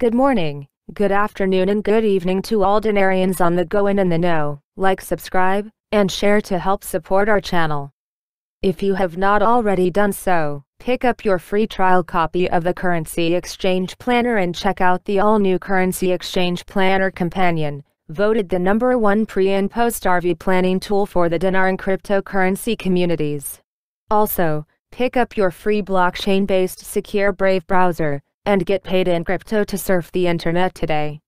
Good morning, good afternoon and good evening to all Denarians on the go and in the know. Like, subscribe, and share to help support our channel. If you have not already done so, pick up your free trial copy of the Currency Exchange Planner and check out the all-new Currency Exchange Planner Companion, voted the number one pre- and post-RV planning tool for the and cryptocurrency communities. Also, pick up your free blockchain-based Secure Brave browser, and get paid in crypto to surf the internet today.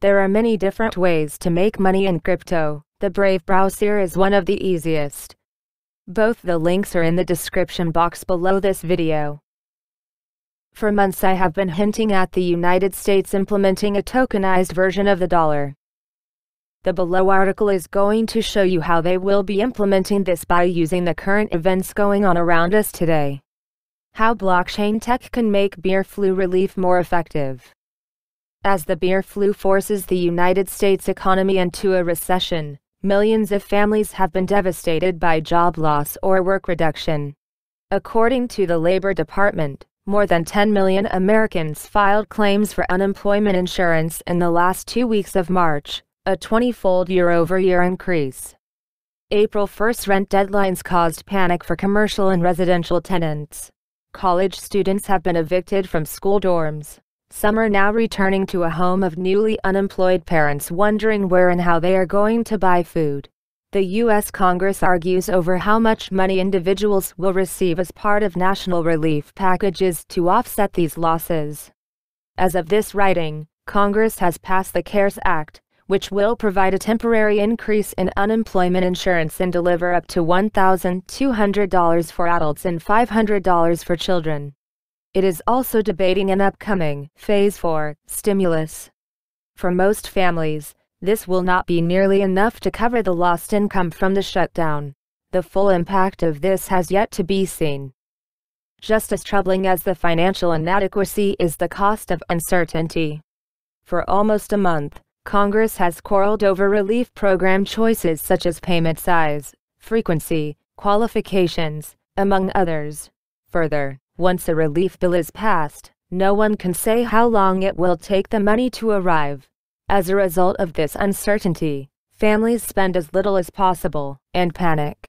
There are many different ways to make money in crypto. The Brave browser is one of the easiest. Both the links are in the description box below this video. For months I have been hinting at the United States implementing a tokenized version of the dollar. The below article is going to show you how they will be implementing this by using the current events going on around us today. How blockchain tech can make beer flu relief more effective. As the beer flu forces the United States economy into a recession, millions of families have been devastated by job loss or work reduction. According to the Labor Department, more than 10 million Americans filed claims for unemployment insurance in the last two weeks of March, a 20 fold year over year increase. April 1st rent deadlines caused panic for commercial and residential tenants college students have been evicted from school dorms. Some are now returning to a home of newly unemployed parents wondering where and how they are going to buy food. The U.S. Congress argues over how much money individuals will receive as part of national relief packages to offset these losses. As of this writing, Congress has passed the CARES Act, which will provide a temporary increase in unemployment insurance and deliver up to $1,200 for adults and $500 for children. It is also debating an upcoming Phase 4 stimulus. For most families, this will not be nearly enough to cover the lost income from the shutdown. The full impact of this has yet to be seen. Just as troubling as the financial inadequacy is the cost of uncertainty. For almost a month, Congress has quarreled over relief program choices such as payment size, frequency, qualifications, among others. Further, once a relief bill is passed, no one can say how long it will take the money to arrive. As a result of this uncertainty, families spend as little as possible and panic.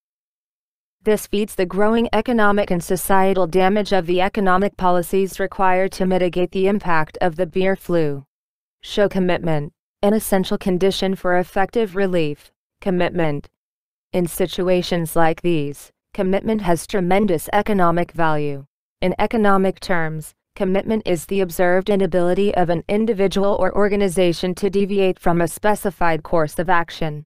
This feeds the growing economic and societal damage of the economic policies required to mitigate the impact of the beer flu. Show commitment an essential condition for effective relief, commitment. In situations like these, commitment has tremendous economic value. In economic terms, commitment is the observed inability of an individual or organization to deviate from a specified course of action.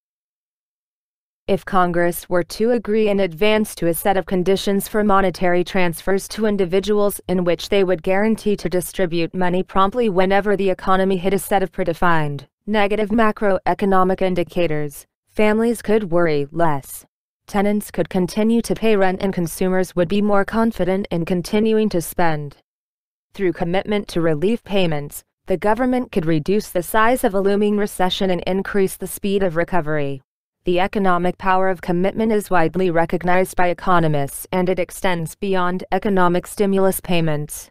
If Congress were to agree in advance to a set of conditions for monetary transfers to individuals in which they would guarantee to distribute money promptly whenever the economy hit a set of predefined Negative macroeconomic indicators, families could worry less. Tenants could continue to pay rent and consumers would be more confident in continuing to spend. Through commitment to relief payments, the government could reduce the size of a looming recession and increase the speed of recovery. The economic power of commitment is widely recognized by economists and it extends beyond economic stimulus payments.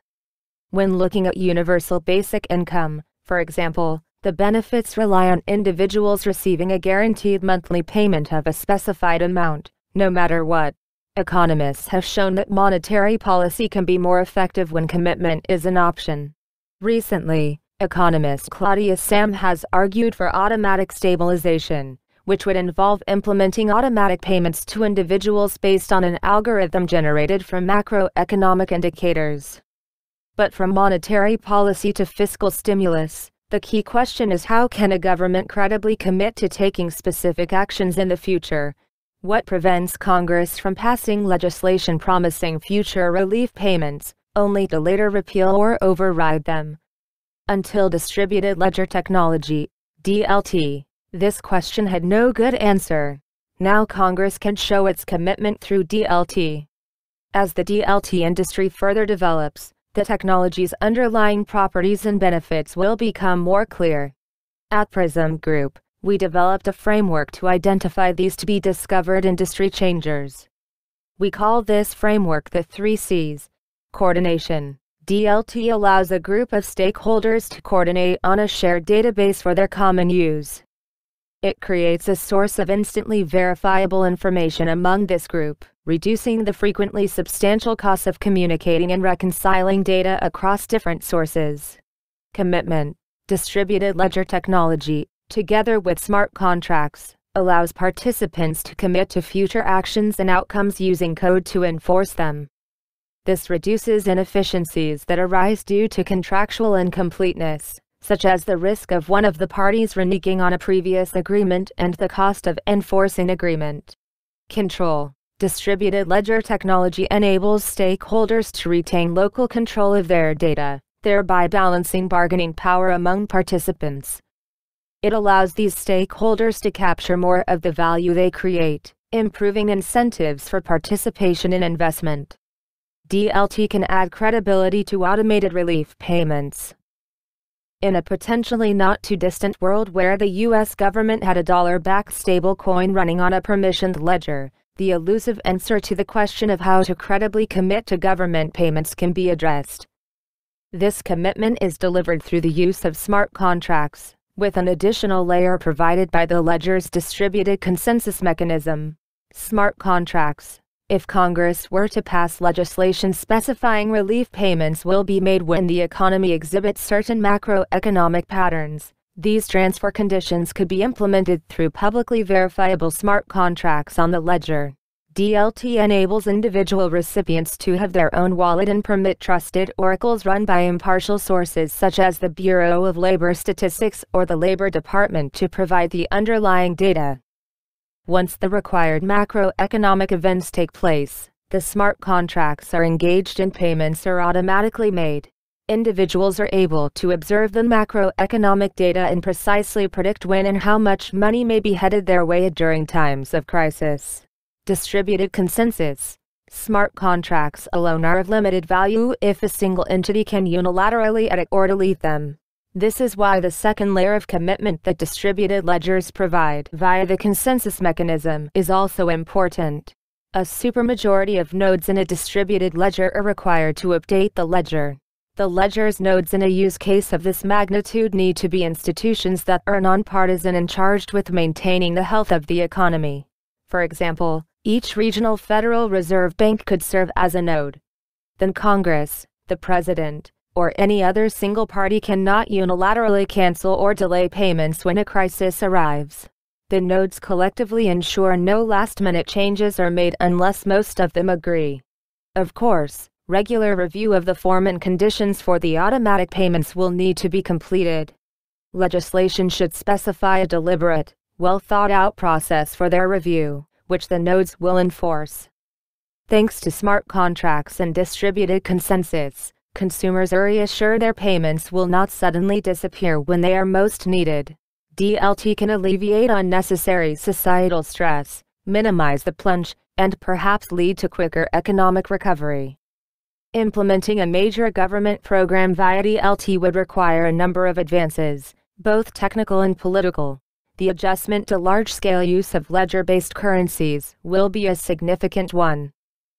When looking at universal basic income, for example, the benefits rely on individuals receiving a guaranteed monthly payment of a specified amount, no matter what. Economists have shown that monetary policy can be more effective when commitment is an option. Recently, economist Claudia Sam has argued for automatic stabilization, which would involve implementing automatic payments to individuals based on an algorithm generated from macroeconomic indicators. But from monetary policy to fiscal stimulus, the key question is how can a government credibly commit to taking specific actions in the future? What prevents Congress from passing legislation promising future relief payments, only to later repeal or override them? Until distributed ledger technology, DLT, this question had no good answer. Now Congress can show its commitment through DLT. As the DLT industry further develops, the technology's underlying properties and benefits will become more clear. At Prism Group, we developed a framework to identify these to be discovered industry changers. We call this framework the three C's. Coordination. DLT allows a group of stakeholders to coordinate on a shared database for their common use. It creates a source of instantly verifiable information among this group, reducing the frequently substantial costs of communicating and reconciling data across different sources. Commitment Distributed ledger technology, together with smart contracts, allows participants to commit to future actions and outcomes using code to enforce them. This reduces inefficiencies that arise due to contractual incompleteness, such as the risk of one of the parties reneging on a previous agreement and the cost of enforcing agreement. Control Distributed ledger technology enables stakeholders to retain local control of their data, thereby balancing bargaining power among participants. It allows these stakeholders to capture more of the value they create, improving incentives for participation in investment. DLT can add credibility to automated relief payments, in a potentially not too distant world where the US government had a dollar backed stablecoin running on a permissioned ledger, the elusive answer to the question of how to credibly commit to government payments can be addressed. This commitment is delivered through the use of smart contracts, with an additional layer provided by the ledger's distributed consensus mechanism. Smart contracts, if Congress were to pass legislation specifying relief payments will be made when the economy exhibits certain macroeconomic patterns, these transfer conditions could be implemented through publicly verifiable smart contracts on the ledger. DLT enables individual recipients to have their own wallet and permit trusted oracles run by impartial sources such as the Bureau of Labor Statistics or the Labor Department to provide the underlying data. Once the required macroeconomic events take place, the smart contracts are engaged and payments are automatically made. Individuals are able to observe the macroeconomic data and precisely predict when and how much money may be headed their way during times of crisis. Distributed consensus Smart contracts alone are of limited value if a single entity can unilaterally edit or delete them. This is why the second layer of commitment that distributed ledgers provide via the consensus mechanism is also important. A supermajority of nodes in a distributed ledger are required to update the ledger. The ledger's nodes in a use case of this magnitude need to be institutions that are nonpartisan and charged with maintaining the health of the economy. For example, each regional Federal Reserve Bank could serve as a node. Then Congress, the President, or any other single party cannot unilaterally cancel or delay payments when a crisis arrives. The nodes collectively ensure no last-minute changes are made unless most of them agree. Of course, regular review of the form and conditions for the automatic payments will need to be completed. Legislation should specify a deliberate, well-thought-out process for their review, which the nodes will enforce. Thanks to smart contracts and distributed consensus, consumers are reassured their payments will not suddenly disappear when they are most needed. DLT can alleviate unnecessary societal stress, minimize the plunge, and perhaps lead to quicker economic recovery. Implementing a major government program via DLT would require a number of advances, both technical and political. The adjustment to large-scale use of ledger-based currencies will be a significant one.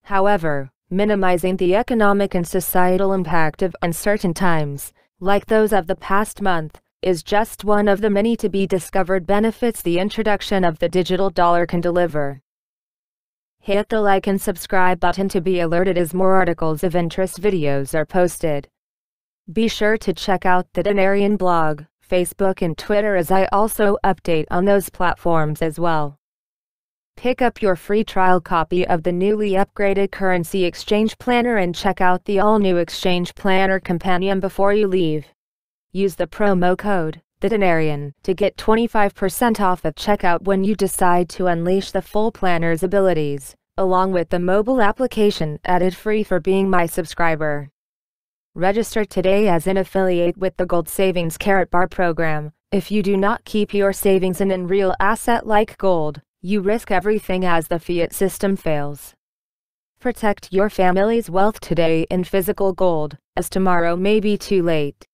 However, minimizing the economic and societal impact of uncertain times, like those of the past month, is just one of the many to be discovered benefits the introduction of the digital dollar can deliver. Hit the like and subscribe button to be alerted as more articles of interest videos are posted. Be sure to check out the Denarian blog, Facebook and Twitter as I also update on those platforms as well. Pick up your free trial copy of the newly upgraded Currency Exchange Planner and check out the all-new Exchange Planner Companion before you leave. Use the promo code, the Denarian, to get 25% off at checkout when you decide to unleash the full planner's abilities, along with the mobile application added free for being my subscriber. Register today as an affiliate with the Gold Savings Carrot Bar program, if you do not keep your savings in in real asset like gold. You risk everything as the fiat system fails. Protect your family's wealth today in physical gold, as tomorrow may be too late.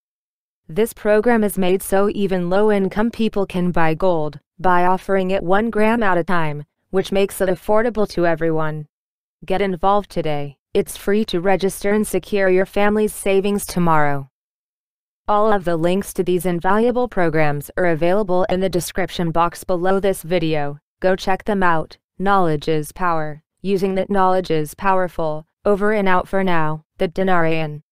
This program is made so even low-income people can buy gold, by offering it 1 gram at a time, which makes it affordable to everyone. Get involved today, it's free to register and secure your family's savings tomorrow. All of the links to these invaluable programs are available in the description box below this video. Go check them out. Knowledge is power. Using that knowledge is powerful. Over and out for now. The Denarian.